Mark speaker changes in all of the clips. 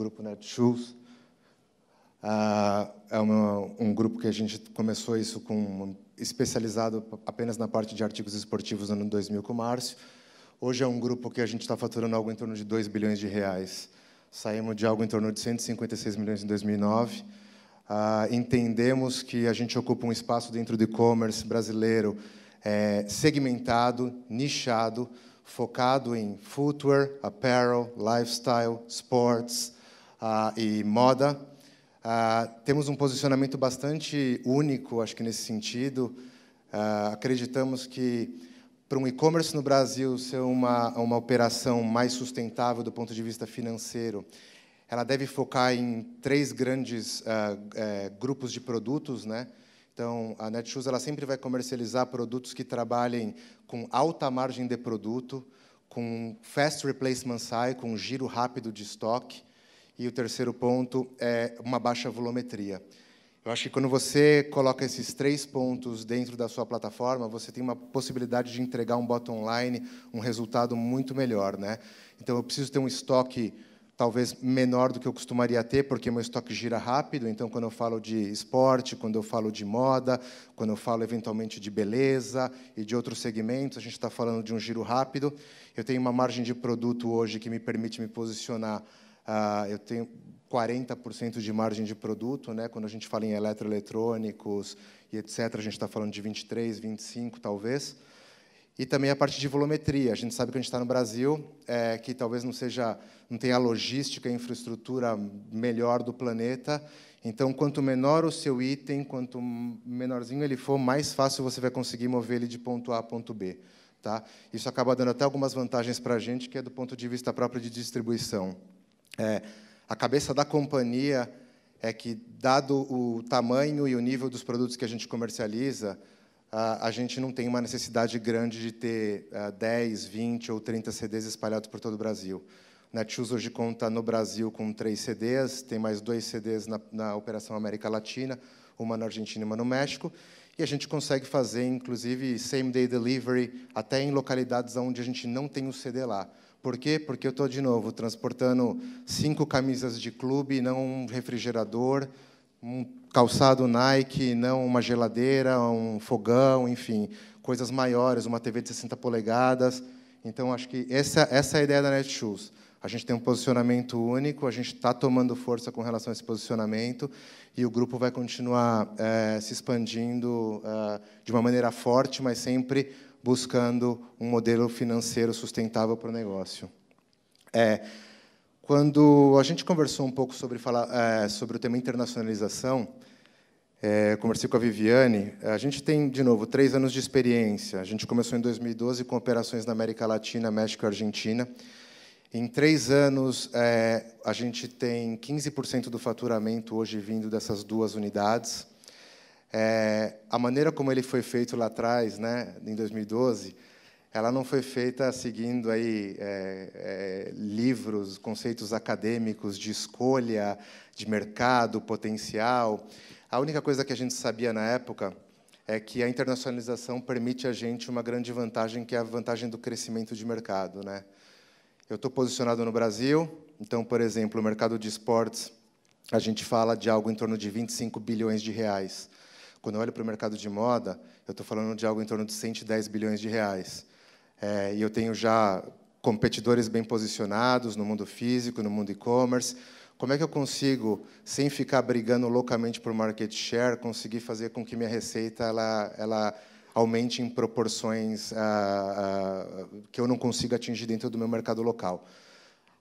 Speaker 1: grupo Netshoes. Né, ah, é uma, um grupo que a gente começou isso com especializado apenas na parte de artigos esportivos no ano 2000 com o Márcio. Hoje é um grupo que a gente está faturando algo em torno de 2 bilhões de reais. Saímos de algo em torno de 156 milhões em 2009. Ah, entendemos que a gente ocupa um espaço dentro do e-commerce brasileiro é, segmentado, nichado, focado em footwear, apparel, lifestyle, sports, ah, e moda. Ah, temos um posicionamento bastante único, acho que nesse sentido. Ah, acreditamos que para um e-commerce no Brasil ser uma, uma operação mais sustentável do ponto de vista financeiro, ela deve focar em três grandes ah, é, grupos de produtos, né? Então, a Netshoes ela sempre vai comercializar produtos que trabalhem com alta margem de produto, com fast replacement cycle, com giro rápido de estoque, e o terceiro ponto é uma baixa volumetria. Eu acho que quando você coloca esses três pontos dentro da sua plataforma, você tem uma possibilidade de entregar um bot online um resultado muito melhor. Né? Então, eu preciso ter um estoque talvez menor do que eu costumaria ter, porque meu estoque gira rápido. Então, quando eu falo de esporte, quando eu falo de moda, quando eu falo eventualmente de beleza e de outros segmentos, a gente está falando de um giro rápido. Eu tenho uma margem de produto hoje que me permite me posicionar ah, eu tenho 40% de margem de produto, né? Quando a gente fala em eletroeletrônicos e etc, a gente está falando de 23, 25 talvez. E também a parte de volumetria. A gente sabe que a gente está no Brasil, é, que talvez não seja, não tenha a logística, a infraestrutura melhor do planeta. Então, quanto menor o seu item, quanto menorzinho ele for, mais fácil você vai conseguir mover ele de ponto A a ponto B. Tá? Isso acaba dando até algumas vantagens para a gente, que é do ponto de vista próprio de distribuição. É, a cabeça da companhia é que, dado o tamanho e o nível dos produtos que a gente comercializa, a, a gente não tem uma necessidade grande de ter a, 10, 20 ou 30 CDs espalhados por todo o Brasil. Netshoes hoje conta no Brasil com três CDs, tem mais dois CDs na, na Operação América Latina, uma na Argentina e uma no México, e a gente consegue fazer, inclusive, same-day delivery até em localidades onde a gente não tem o CD lá. Por quê? Porque eu estou, de novo, transportando cinco camisas de clube, não um refrigerador, um calçado Nike, não uma geladeira, um fogão, enfim, coisas maiores, uma TV de 60 polegadas. Então, acho que essa, essa é a ideia da Netshoes. A gente tem um posicionamento único, a gente está tomando força com relação a esse posicionamento e o grupo vai continuar é, se expandindo é, de uma maneira forte, mas sempre buscando um modelo financeiro sustentável para o negócio. É, quando a gente conversou um pouco sobre, falar, é, sobre o tema internacionalização, é, conversei com a Viviane, a gente tem, de novo, três anos de experiência. A gente começou em 2012 com operações na América Latina, México e Argentina. Em três anos, é, a gente tem 15% do faturamento hoje vindo dessas duas unidades. É, a maneira como ele foi feito lá atrás, né, em 2012, ela não foi feita seguindo aí é, é, livros, conceitos acadêmicos de escolha, de mercado, potencial. A única coisa que a gente sabia na época é que a internacionalização permite a gente uma grande vantagem, que é a vantagem do crescimento de mercado. Né? Eu estou posicionado no Brasil, então, por exemplo, o mercado de esportes, a gente fala de algo em torno de 25 bilhões de reais. Quando eu olho para o mercado de moda, eu estou falando de algo em torno de 110 bilhões de reais. É, e eu tenho já competidores bem posicionados no mundo físico, no mundo e-commerce. Como é que eu consigo, sem ficar brigando loucamente por market share, conseguir fazer com que minha receita ela, ela aumente em proporções ah, ah, que eu não consigo atingir dentro do meu mercado local?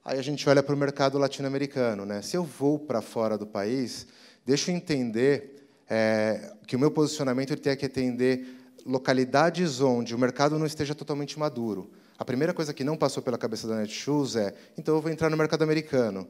Speaker 1: Aí a gente olha para o mercado latino-americano. Né? Se eu vou para fora do país, deixa eu entender é, que o meu posicionamento ele tenha que atender localidades onde o mercado não esteja totalmente maduro. A primeira coisa que não passou pela cabeça da Netshoes é, então eu vou entrar no mercado americano,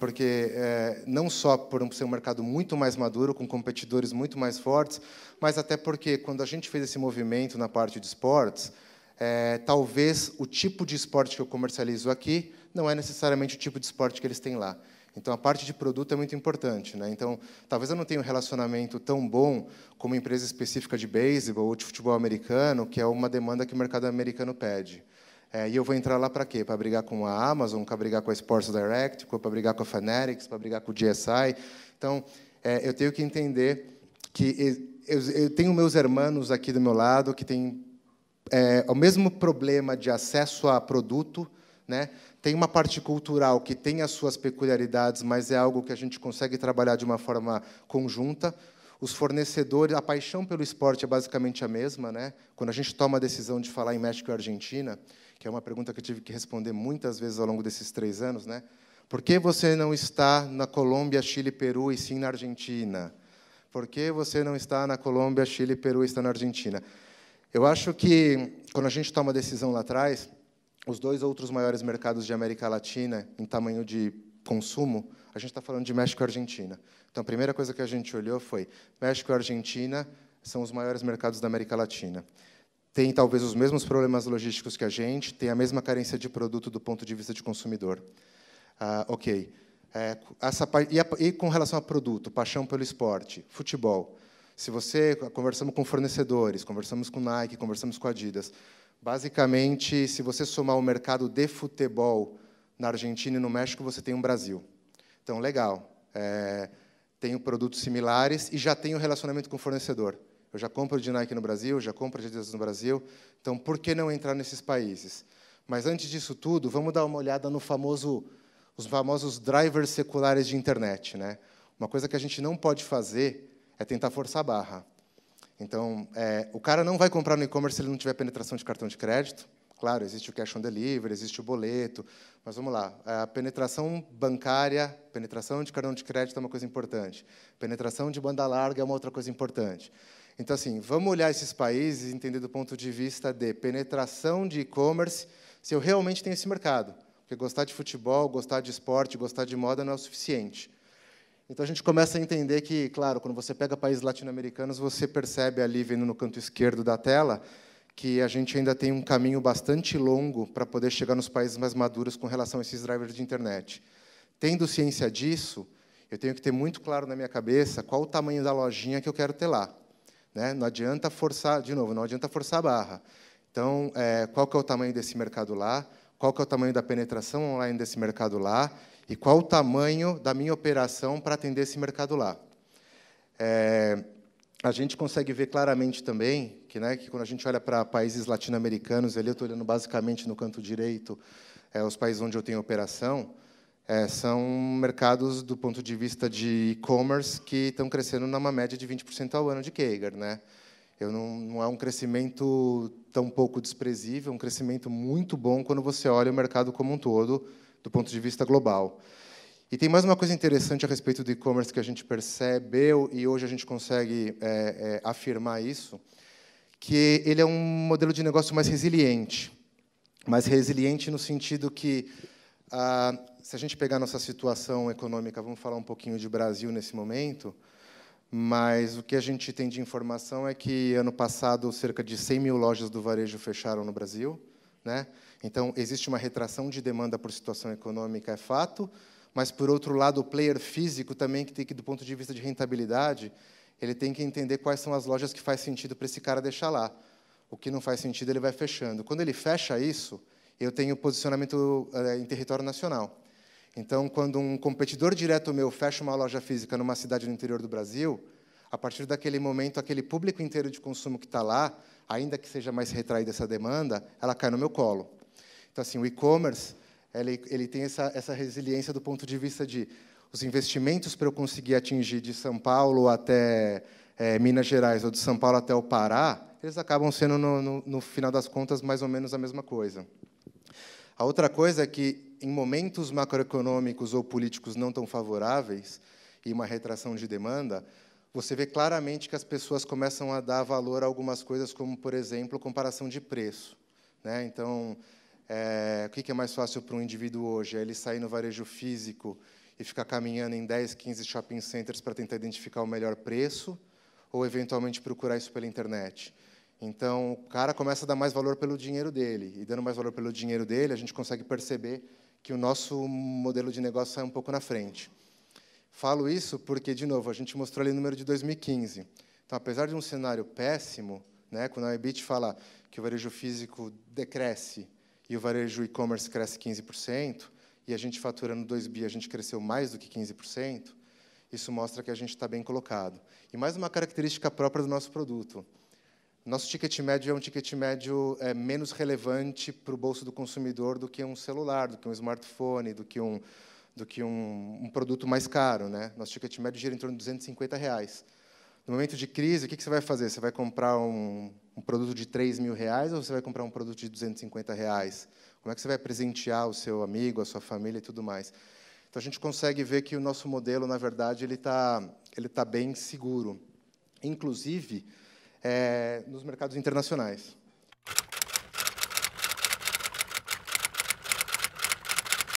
Speaker 1: porque é, não só por ser um mercado muito mais maduro, com competidores muito mais fortes, mas até porque quando a gente fez esse movimento na parte de esportes, é, talvez o tipo de esporte que eu comercializo aqui não é necessariamente o tipo de esporte que eles têm lá. Então, a parte de produto é muito importante. Né? Então, talvez eu não tenha um relacionamento tão bom como uma empresa específica de beisebol ou de futebol americano, que é uma demanda que o mercado americano pede. É, e eu vou entrar lá para quê? Para brigar com a Amazon, para brigar com a Sports Direct, para brigar com a Fanatics, para brigar com o GSI. Então, é, eu tenho que entender que eu, eu, tenho meus irmãos aqui do meu lado que têm é, o mesmo problema de acesso a produto, né? tem uma parte cultural que tem as suas peculiaridades, mas é algo que a gente consegue trabalhar de uma forma conjunta. Os fornecedores, a paixão pelo esporte é basicamente a mesma, né? Quando a gente toma a decisão de falar em México e Argentina, que é uma pergunta que eu tive que responder muitas vezes ao longo desses três anos, né? Por que você não está na Colômbia, Chile, Peru e sim na Argentina? Por que você não está na Colômbia, Chile, Peru e está na Argentina? Eu acho que quando a gente toma a decisão lá atrás, os dois outros maiores mercados de América Latina em tamanho de consumo, a gente está falando de México e Argentina. Então, a primeira coisa que a gente olhou foi México e Argentina são os maiores mercados da América Latina. Tem talvez os mesmos problemas logísticos que a gente, tem a mesma carência de produto do ponto de vista de consumidor. Ah, ok. É, essa, e, a, e com relação a produto, paixão pelo esporte, futebol. Se você conversamos com fornecedores, conversamos com Nike, conversamos com Adidas, Basicamente, se você somar o mercado de futebol na Argentina e no México, você tem um Brasil. Então, legal. É, tenho produtos similares e já tenho relacionamento com o fornecedor. Eu já compro de Nike no Brasil, já compro de Adidas no Brasil. Então, por que não entrar nesses países? Mas antes disso tudo, vamos dar uma olhada no famoso, os famosos drivers seculares de internet, né? Uma coisa que a gente não pode fazer é tentar forçar a barra. Então, é, o cara não vai comprar no e-commerce se ele não tiver penetração de cartão de crédito. Claro, existe o cash on delivery, existe o boleto, mas vamos lá. É, a penetração bancária, penetração de cartão de crédito é uma coisa importante. Penetração de banda larga é uma outra coisa importante. Então, assim, vamos olhar esses países e entender do ponto de vista de penetração de e-commerce, se eu realmente tenho esse mercado. Porque gostar de futebol, gostar de esporte, gostar de moda não é o suficiente. Então a gente começa a entender que, claro, quando você pega países latino-americanos, você percebe ali, vendo no canto esquerdo da tela, que a gente ainda tem um caminho bastante longo para poder chegar nos países mais maduros com relação a esses drivers de internet. Tendo ciência disso, eu tenho que ter muito claro na minha cabeça qual o tamanho da lojinha que eu quero ter lá. Né? Não adianta forçar, de novo, não adianta forçar a barra. Então, é, qual que é o tamanho desse mercado lá? Qual que é o tamanho da penetração online desse mercado lá? e qual o tamanho da minha operação para atender esse mercado lá. É, a gente consegue ver claramente também que, né, que quando a gente olha para países latino-americanos, ali eu estou olhando basicamente no canto direito é, os países onde eu tenho operação, é, são mercados do ponto de vista de e-commerce que estão crescendo numa média de 20% ao ano de Kager, né? Eu não, não é um crescimento tão pouco desprezível, é um crescimento muito bom quando você olha o mercado como um todo do ponto de vista global. E tem mais uma coisa interessante a respeito do e-commerce que a gente percebeu, e hoje a gente consegue é, é, afirmar isso, que ele é um modelo de negócio mais resiliente. Mais resiliente no sentido que, ah, se a gente pegar nossa situação econômica, vamos falar um pouquinho de Brasil nesse momento, mas o que a gente tem de informação é que, ano passado, cerca de 100 mil lojas do varejo fecharam no Brasil, né? Então, existe uma retração de demanda por situação econômica, é fato, mas, por outro lado, o player físico também, que tem que, do ponto de vista de rentabilidade, ele tem que entender quais são as lojas que faz sentido para esse cara deixar lá. O que não faz sentido, ele vai fechando. Quando ele fecha isso, eu tenho posicionamento é, em território nacional. Então, quando um competidor direto meu fecha uma loja física numa cidade no interior do Brasil, a partir daquele momento, aquele público inteiro de consumo que está lá, ainda que seja mais retraída essa demanda, ela cai no meu colo. Então, assim, o e-commerce ele, ele tem essa, essa resiliência do ponto de vista de os investimentos para eu conseguir atingir de São Paulo até é, Minas Gerais ou de São Paulo até o Pará, eles acabam sendo, no, no, no final das contas, mais ou menos a mesma coisa. A outra coisa é que, em momentos macroeconômicos ou políticos não tão favoráveis e uma retração de demanda, você vê claramente que as pessoas começam a dar valor a algumas coisas, como, por exemplo, comparação de preço. Né? Então, é, o que é mais fácil para um indivíduo hoje? É ele sair no varejo físico e ficar caminhando em 10, 15 shopping centers para tentar identificar o melhor preço, ou eventualmente procurar isso pela internet. Então, o cara começa a dar mais valor pelo dinheiro dele, e dando mais valor pelo dinheiro dele, a gente consegue perceber que o nosso modelo de negócio sai um pouco na frente. Falo isso porque, de novo, a gente mostrou ali o número de 2015. Então, apesar de um cenário péssimo, né, quando a EBIT fala que o varejo físico decresce e o varejo e-commerce cresce 15%, e a gente faturando 2 bi, a gente cresceu mais do que 15%, isso mostra que a gente está bem colocado. E mais uma característica própria do nosso produto. Nosso ticket médio é um ticket médio é, menos relevante para o bolso do consumidor do que um celular, do que um smartphone, do que um, do que um, um, produto mais caro. Né? Nosso ticket médio gira em torno de 250 reais. No momento de crise, o que, que você vai fazer? Você vai comprar um, um, produto de 3 mil reais ou você vai comprar um produto de 250 reais? Como é que você vai presentear o seu amigo, a sua família e tudo mais? Então, a gente consegue ver que o nosso modelo, na verdade, ele está ele tá bem seguro. Inclusive, é, nos mercados internacionais.